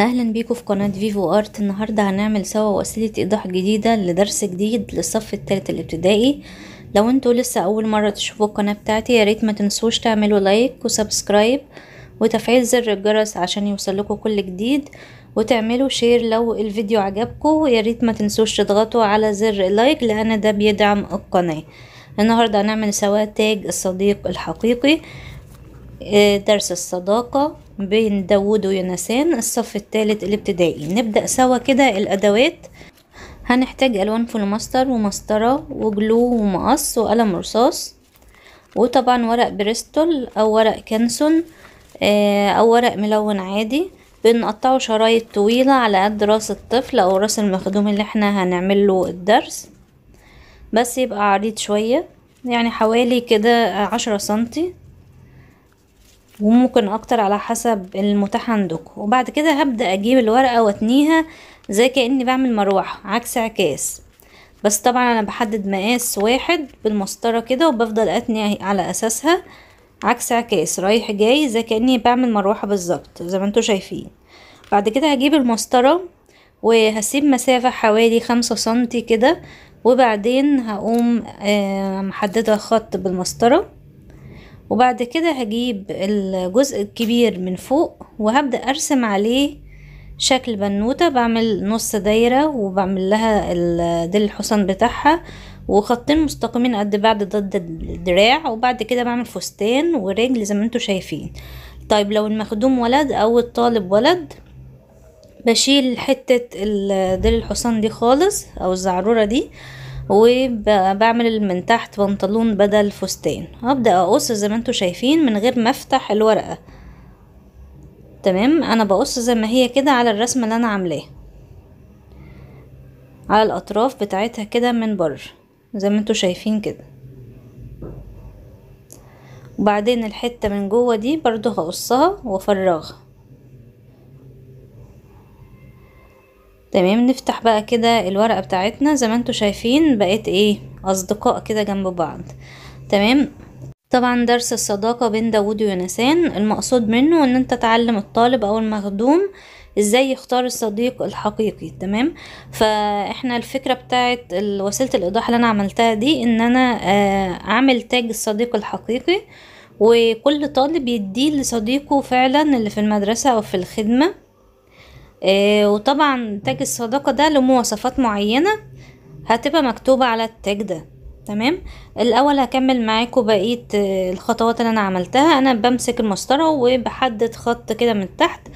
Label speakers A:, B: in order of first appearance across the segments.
A: اهلا بيكم في قناة فيفو ارت النهاردة هنعمل سوا وسيلة ايضاح جديدة لدرس جديد للصف التالت الابتدائي لو انتوا لسه اول مرة تشوفوا القناة بتاعتي ياريت ما تنسوش تعملوا لايك وسبسكرايب وتفعيل زر الجرس عشان يوصلكوا كل جديد وتعملوا شير لو الفيديو عجبكم ريت ما تنسوش تضغطوا على زر لايك لان ده بيدعم القناة النهاردة هنعمل سوا تاج الصديق الحقيقي آه، درس الصداقة بين داوود ويونسان الصف الثالث الابتدائي نبدأ سوا كده الأدوات هنحتاج ألوان فلمستر ومسطرة وجلو ومقص وقلم رصاص وطبعا ورق بريستول أو ورق كانسون آه، أو ورق ملون عادي بنقطعه شرايط طويلة على قد راس الطفل أو راس المخدوم اللي احنا هنعمله الدرس بس يبقى عريض شوية يعني حوالي كده عشرة سنتي وممكن اكتر على حسب المتاح عندكم وبعد كده هبدأ اجيب الورقة واتنيها زي كأني بعمل مروحة عكس عكاس بس طبعا انا بحدد مقاس واحد بالمسطرة كده وبفضل اتني على اساسها عكس عكاس رايح جاي زي كأني بعمل مروحة بالظبط زي ما انتوا شايفين بعد كده هجيب المسطرة وهسيب مسافة حوالي خمسة سنتي كده وبعدين هقوم آه، محددة خط بالمسطرة وبعد كده هجيب الجزء الكبير من فوق وهبدأ ارسم عليه شكل بنوتة بعمل نص دايرة وبعمل لها دل الحصان بتاعها وخطين مستقيمين قد بعض ضد الدراع وبعد كده بعمل فستان ورجل زي ما انتوا شايفين طيب لو المخدوم ولد او الطالب ولد بشيل حتة دل الحصان دي خالص او الزعرورة دي وبعمل من تحت بنطلون بدل فستان هبدأ اقص زي ما انتوا شايفين من غير ما افتح الورقة تمام انا بقص زي ما هي كده على الرسمة اللي انا عاملاها على الاطراف بتاعتها كده من بره زي ما انتوا شايفين كده وبعدين الحتة من جوه دي برضو هقصها وافرغها تمام نفتح بقى كده الورقة بتاعتنا زي ما انتوا شايفين بقيت ايه اصدقاء كده جنب بعض تمام طبعا درس الصداقة بين داود ويونسان المقصود منه ان انت تعلم الطالب او المخدوم ازاي يختار الصديق الحقيقي تمام فاحنا الفكرة بتاعت وسيلة الايضاح اللي انا عملتها دي ان انا آه، اعمل تاج الصديق الحقيقي وكل طالب يديه لصديقه فعلا اللي في المدرسة او في الخدمة آه، وطبعا تاج الصداقة ده له مواصفات معينة هتبقى مكتوبة على التاج ده تمام الاول هكمل معاكم بقية آه، الخطوات اللي انا عملتها انا بمسك المسطرة وبحدد خط كده من تحت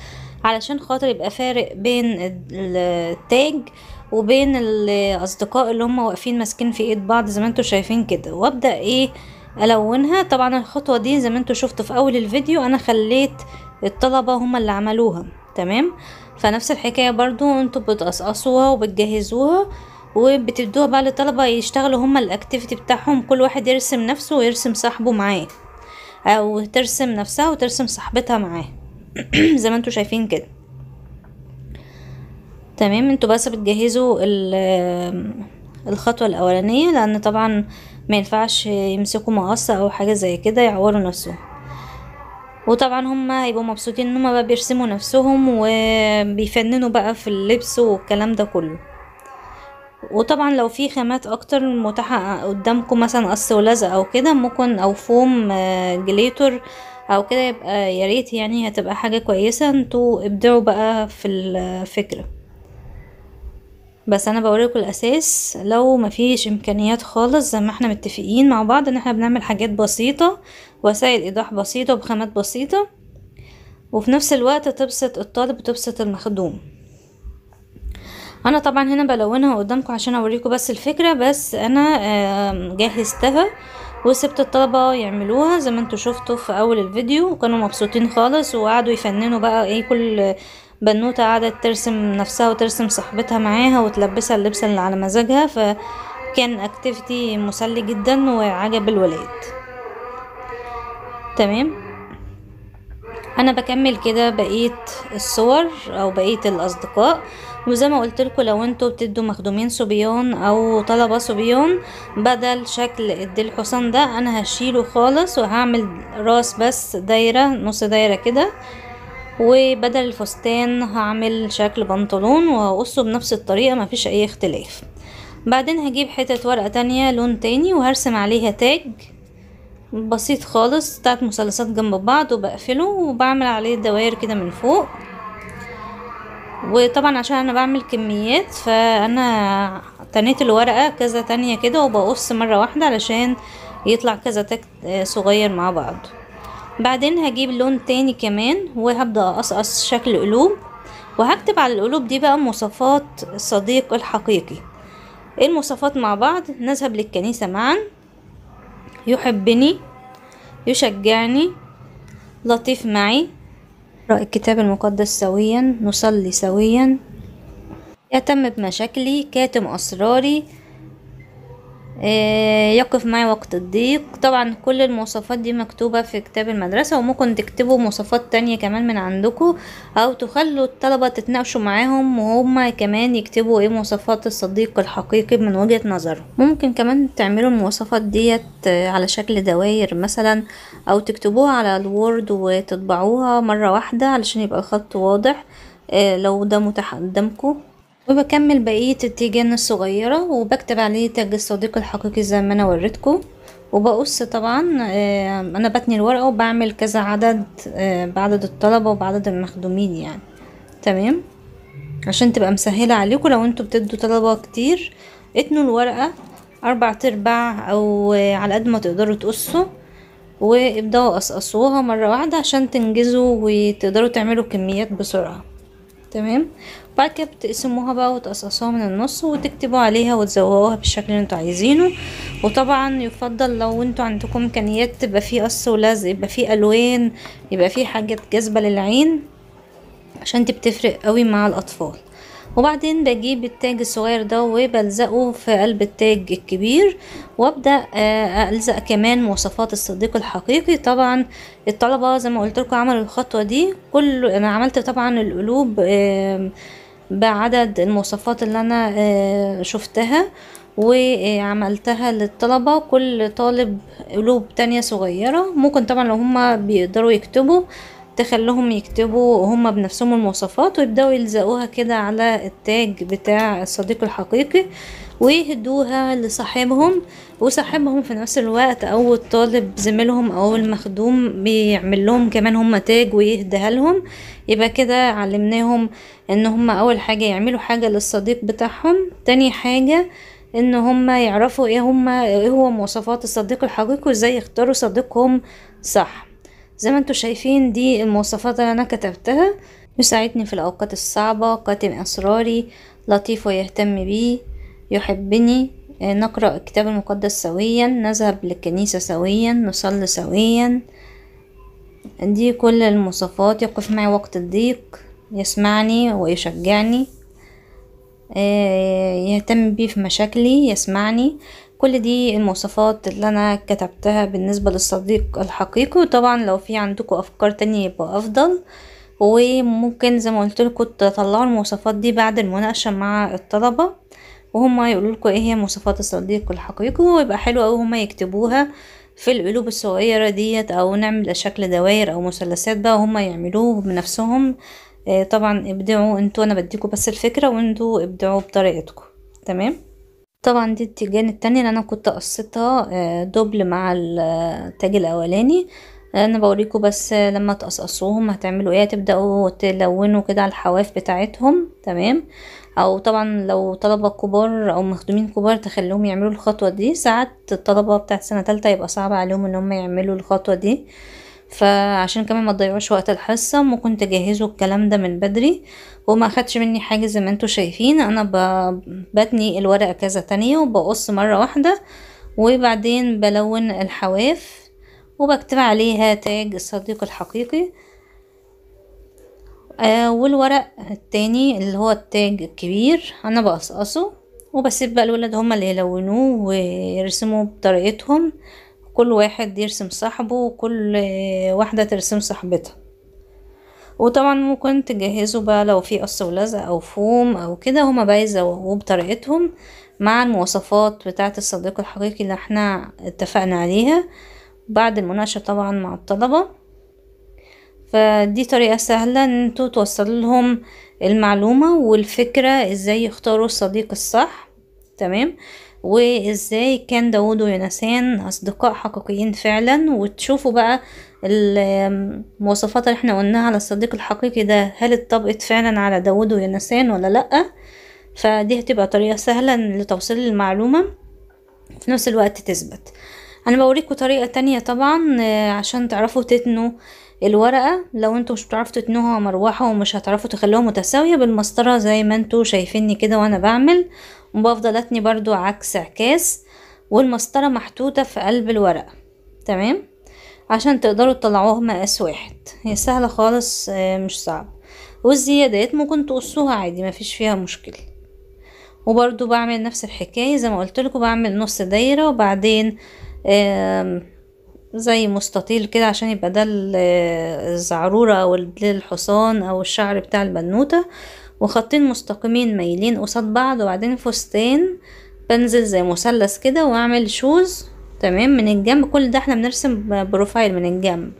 A: علشان خاطر يبقى فارق بين التاج وبين الاصدقاء اللي هم واقفين ماسكين في ايد بعض زي ما انتم شايفين كده وابدا ايه الونها طبعا الخطوه دي زي ما انتم شفتوا في اول الفيديو انا خليت الطلبه هم اللي عملوها تمام فنفس الحكاية برضو انتوا بتقصقصوها وبتجهزوها وبتدوها بقى للطلبة يشتغلوا هما الاكتيفيتي بتاعهم كل واحد يرسم نفسه ويرسم صاحبه معاه او ترسم نفسها وترسم صاحبتها معاه زي ما انتوا شايفين كده تمام انتوا بس بتجهزوا الخطوة الاولانية لان طبعا ما ينفعش يمسكوا مقص او حاجة زي كده يعوروا نفسهم وطبعا هم هيبقوا مبسوطين ان هم بقى بيرسموا نفسهم وبيفننوا بقى في اللبس والكلام ده كله وطبعا لو في خامات اكتر متاحة قدامكم مثلا قص ولزق او كده ممكن او فوم آه، جليتر او كده يبقى ياريت يعني هتبقى حاجة كويسة انتوا ابدعوا بقى في الفكرة بس انا بوريكم الاساس لو مفيش امكانيات خالص زي ما احنا متفقين مع بعض ان احنا بنعمل حاجات بسيطة وسائل ايضاح بسيطة وبخامات بسيطة وفي نفس الوقت تبسط الطالب وتبسط المخدوم انا طبعا هنا بلونها قدامكم عشان اوريكم بس الفكرة بس انا جهزتها وسبت الطلبة يعملوها زي ما انتم شفتوا في اول الفيديو وكانوا مبسوطين خالص وقعدوا يفننوا بقى ايه كل بنوتة قعدت ترسم نفسها وترسم صاحبتها معاها وتلبسها اللبس اللي على مزاجها فكان اكتيفيتي مسلي جدا وعجب الولاد تمام انا بكمل كده بقيه الصور او بقيه الاصدقاء وزي ما قلت لكم لو انتوا بتدوا مخدومين صبيان او طلبه صبيان بدل شكل الدي الحصان ده انا هشيله خالص وهعمل راس بس دايره نص دايره كده وبدل الفستان هعمل شكل بنطلون وهقصه بنفس الطريقة مفيش اي اختلاف بعدين هجيب حتة ورقة تانية لون تاني وهرسم عليها تاج بسيط خالص بتاعت مثلثات جنب بعض وبقفله وبعمل عليه دوائر كده من فوق وطبعا عشان انا بعمل كميات فانا تنيت الورقة كذا تانية كده وبقص مرة واحدة علشان يطلع كذا تاج صغير مع بعض بعدين هجيب لون تاني كمان وهبدأ أقصقص شكل قلوب وهكتب على القلوب دي بقى مواصفات الصديق الحقيقي ايه المواصفات مع بعض نذهب للكنيسة معا يحبني يشجعني لطيف معي نقرأ الكتاب المقدس سويا نصلي سويا يهتم بمشاكلي كاتم أسراري آه، يقف معي وقت الضيق طبعا كل المواصفات دي مكتوبة في كتاب المدرسة وممكن تكتبوا مواصفات تانية كمان من عندكم او تخلوا الطلبة تتناقشوا معاهم وهما كمان يكتبوا ايه مواصفات الصديق الحقيقي من وجهة نظره ممكن كمان تعملوا المواصفات دي آه، على شكل دوائر مثلا او تكتبوها على الوورد وتطبعوها مرة واحدة علشان يبقى الخط واضح آه، لو ده متاح قدامكم وبكمل بقية التيجان الصغيرة وبكتب عليه تاج الصديق الحقيقي زي ما انا وريتكم وبقص طبعا آه، انا بتني الورقة وبعمل كذا عدد آه، بعدد الطلبة وبعدد المخدومين يعني تمام عشان تبقى مسهلة عليكم لو انتوا بتدوا طلبة كتير اتنوا الورقة اربع تربع او آه، على قد ما تقدروا تقصوا وابدأوا قصقصوها مرة واحدة عشان تنجزوا وتقدروا تعملوا كميات بسرعة تمام بعد كده بتقسموها بقى وتقصقصوها من النص وتكتبوا عليها وتزوقوها بالشكل اللي انتوا عايزينه وطبعا يفضل لو انتوا عندكم امكانيات تبقى فيه قص ولزق يبقى فيه الوان يبقى فيه حاجات جذبه للعين عشان دي بتفرق قوي مع الاطفال وبعدين بجيب التاج الصغير ده وبلزقه في قلب التاج الكبير وابدأ آه، الزق كمان مواصفات الصديق الحقيقي طبعا الطلبة زي ما قلت لكم عملوا الخطوة دي كل انا عملت طبعا القلوب بعدد المواصفات اللي انا آه، شفتها وعملتها للطلبة كل طالب قلوب تانية صغيرة ممكن طبعا لو هما بيقدروا يكتبوا تخليهم يكتبوا هما بنفسهم المواصفات ويبدأوا يلزقوها كده على التاج بتاع الصديق الحقيقي ويهدوها لصاحبهم وصاحبهم في نفس الوقت او الطالب زميلهم او المخدوم بيعمل لهم كمان هم تاج ويهديها لهم يبقى كده علمناهم ان هم اول حاجة يعملوا حاجة للصديق بتاعهم تاني حاجة ان هم يعرفوا ايه هم ايه هو مواصفات الصديق الحقيقي وازاي يختاروا صديقهم صح زي ما انتم شايفين دي المواصفات اللي انا كتبتها يساعدني في الاوقات الصعبة قاتم اسراري لطيف ويهتم بي يحبني آه، نقرأ الكتاب المقدس سويا نذهب للكنيسة سويا نصلي سويا دي كل المواصفات يقف معي وقت الضيق يسمعني ويشجعني آه، يهتم بي في مشاكلي يسمعني كل دي المواصفات اللي انا كتبتها بالنسبة للصديق الحقيقي وطبعا لو في عندكم افكار تانية يبقى افضل وممكن زي ما قلت لكم تطلعوا المواصفات دي بعد المناقشة مع الطلبة وهما يقولوا لكم ايه هي مواصفات الصديق الحقيقي ويبقى حلو اوي هما يكتبوها في القلوب الصغيرة ديت او نعمل شكل دوائر او مثلثات بقى وهم يعملوه بنفسهم آه، طبعا ابدعوا انتوا انا بديكم بس الفكرة وانتوا ابدعوا بطريقتكم تمام طبعا دي التيجان التانية اللي انا كنت قصيتها آه، دبل مع التاج الاولاني انا بوريكم بس لما تقصقصوهم هتعملوا ايه هتبدأوا تلونوا كده على الحواف بتاعتهم تمام او طبعا لو طلبة كبار او مخدومين كبار تخليهم يعملوا الخطوة دي ساعات الطلبة بتاعت سنة تالتة يبقى صعب عليهم ان هم يعملوا الخطوة دي فعشان كمان ما تضيعوش وقت الحصة ممكن تجهزوا الكلام ده من بدري وما خدش مني حاجة زي ما انتوا شايفين انا بتني الورقة كذا تانية وبقص مرة واحدة وبعدين بلون الحواف وبكتب عليها تاج الصديق الحقيقي آه والورق التاني اللي هو التاج الكبير انا بقصقصه وبسيب بقى الولاد هما اللي يلونوه ويرسموه بطريقتهم كل واحد يرسم صاحبه وكل واحدة ترسم صاحبتها وطبعا ممكن تجهزوا بقى لو في قص ولزق او فوم او كده هما بقى يزوقوه بطريقتهم مع المواصفات بتاعة الصديق الحقيقي اللي احنا اتفقنا عليها بعد المناقشة طبعا مع الطلبة فدي طريقة سهلة ان انتوا توصل لهم المعلومة والفكرة ازاي يختاروا الصديق الصح تمام وازاي كان داود ويوناثان اصدقاء حقيقيين فعلا وتشوفوا بقى المواصفات اللي احنا قلناها على الصديق الحقيقي ده هل اتطبقت فعلا على داود ويوناثان ولا لأ فدي هتبقى طريقة سهلة لتوصيل المعلومة في نفس الوقت تثبت انا بوريكم طريقة تانية طبعا آه، عشان تعرفوا تتنوا الورقة لو انتوا مش بتعرفوا تتنوها مروحة ومش هتعرفوا تخلوها متساوية بالمسطرة زي ما انتوا شايفيني كده وانا بعمل وبفضل اتني برضو عكس عكاس والمسطرة محطوطة في قلب الورقة تمام عشان تقدروا تطلعوها مقاس واحد هي سهلة خالص آه، مش صعب والزيادات ممكن تقصوها عادي مفيش فيها مشكلة وبرضو بعمل نفس الحكاية زي ما قلت لكم بعمل نص دايرة وبعدين زي مستطيل كده عشان يبقى ده الزعرورة او الحصان او الشعر بتاع البنوتة وخطين مستقيمين مايلين قصاد بعض وبعدين فستان بنزل زي مثلث كده واعمل شوز تمام من الجنب كل ده احنا بنرسم بروفايل من الجنب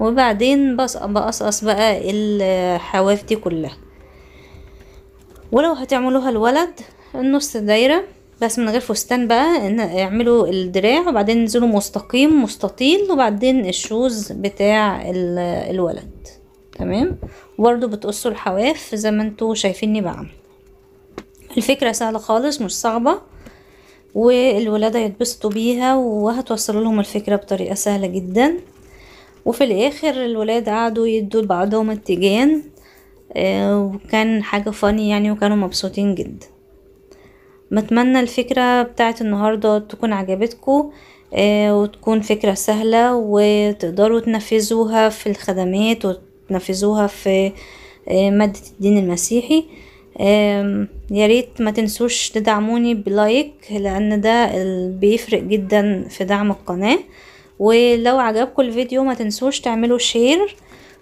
A: وبعدين بقصقص بقى الحواف دي كلها ولو هتعملوها الولد النص دايره بس من غير فستان بقى اعملوا الدراع وبعدين انزلوا مستقيم مستطيل وبعدين الشوز بتاع الولد تمام وبرده بتقصوا الحواف زي ما انتوا شايفيني بعمل الفكرة سهلة خالص مش صعبة والولادة يتبسطوا بيها وهتوصلوا لهم الفكرة بطريقة سهلة جدا وفي الاخر الولاد قعدوا يدوا لبعضهم التيجان آه، وكان حاجة فاني يعني وكانوا مبسوطين جدا بتمنى الفكرة بتاعت النهاردة تكون عجبتكم آه، وتكون فكرة سهلة وتقدروا تنفذوها في الخدمات وتنفذوها في آه، مادة الدين المسيحي ياريت ما تنسوش تدعموني بلايك لان ده بيفرق جدا في دعم القناة ولو عجبكم الفيديو ما تنسوش تعملوا شير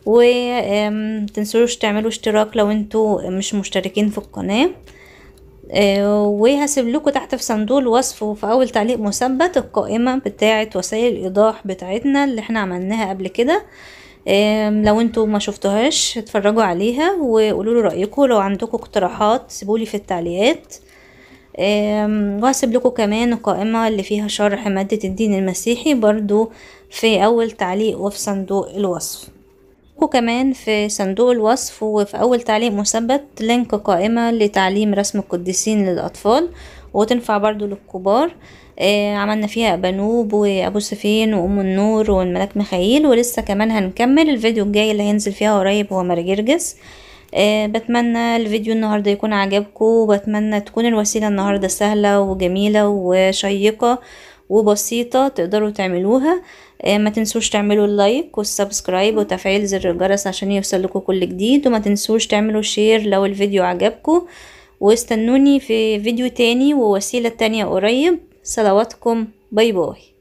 A: وتنسوش تعملوا اشتراك لو انتوا مش مشتركين في القناة آه، وهسيب لكم تحت في صندوق الوصف وفي اول تعليق مثبت القائمة بتاعة وسائل الايضاح بتاعتنا اللي احنا عملناها قبل كده لو انتوا ما شفتوهاش اتفرجوا عليها وقولوا لي رايكم لو عندكم اقتراحات سيبولي في التعليقات وهسيب لكم كمان القائمة اللي فيها شرح مادة الدين المسيحي برضو في أول تعليق وفي صندوق الوصف هشارككم كمان في صندوق الوصف وفي أول تعليق مثبت لينك قائمة لتعليم رسم القديسين للأطفال وتنفع برضو للكبار آه عملنا فيها بنوب وأبو سفين وأم النور والملك ميخائيل ولسه كمان هنكمل الفيديو الجاي اللي هينزل فيها قريب هو مرجرجس آه بتمنى الفيديو النهاردة يكون عجبكم وبتمنى تكون الوسيلة النهاردة سهلة وجميلة وشيقة وبسيطة تقدروا تعملوها آه، ما تنسوش تعملوا اللايك والسبسكرايب وتفعيل زر الجرس عشان يوصلكوا كل جديد وما تنسوش تعملوا شير لو الفيديو عجبكم واستنوني في فيديو تاني ووسيلة تانية قريب صلواتكم باي باي